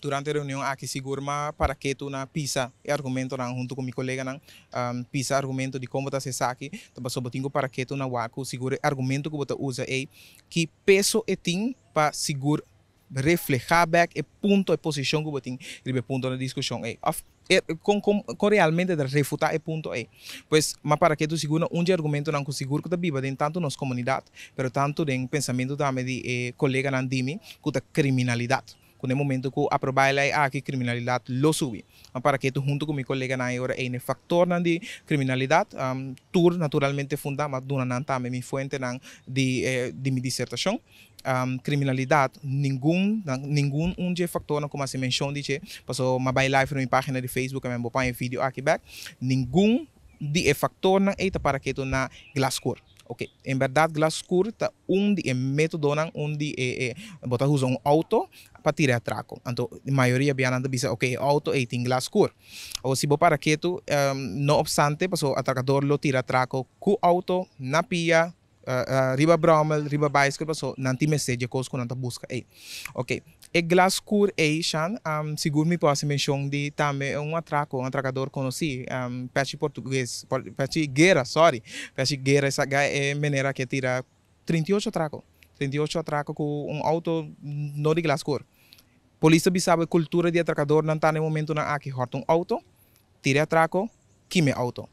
durante a reunião aqui segurma para que tu na pisa e argumento na junto com meu colega na um, ah, pisa argumento de como tá se saque tava sobre tingo para que tu na waku segure argumento que você usa é que peso e tim para segur reflejar back e ponto e posição que tem ribe ponto na discussão é com, com, com realmente de refutar o ponto é pois mas para que tu segura um de argumento não seguro que tu viva dentro tanto nos comunidade pero tanto dentro pensamento também de eh, colega na dimi que tá criminalidade con el momento que aprobar la ley ah, que criminalidad lo sube. Ah, para que tú junto con mi colega na en el factor de criminalidad, um, tour naturalmente fundamos durante mi fuente eh, de, mi disertación. um, criminalidad ningún ningún un je como se menciona pasó mi mi by página de Facebook en mi un vídeo aquí back ningún de eh, factor não para que tú na Glasgow ok, glass glas un día é método nan, un é, eh, eh botar usa un auto para tirar traco. Então, a maioria biana da bisa, ok, auto é tem glas O si se para que tú, um, obstante, pues, atacador lo tira traco cu auto, na pía, uh, uh, riba Brommel, riba bicycle, so pues, nanti message ko ko nanta busca. eh, Okay. E Glasgow Eishan, um, seguro me posso mencionar de também um atraco, um atracador conhecido, um, peixe português, peixe guerra, sorry, peixe guerra, essa é maneira que tira 38 atraco, 38 atraco com um auto não de Glasgow. Polícia sabe cultura de atracador não está no momento na aqui, horta um auto, tira atraco, quime auto.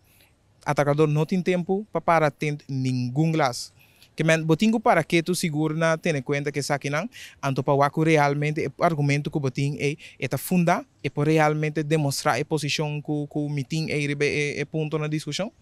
Atracador não tem tempo para parar nenhum glass que men botingo para que tu seguro na ter em conta que sabe não anto para waku realmente o argumento que botin é está funda e por realmente demonstrar a posição que o mitin é, é, e eh, eh, ponto na discussão